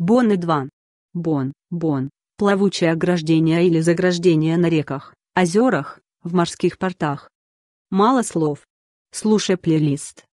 Бонны-2. Бон, бон, плавучее ограждение или заграждение на реках, озерах, в морских портах. Мало слов. Слушай плейлист.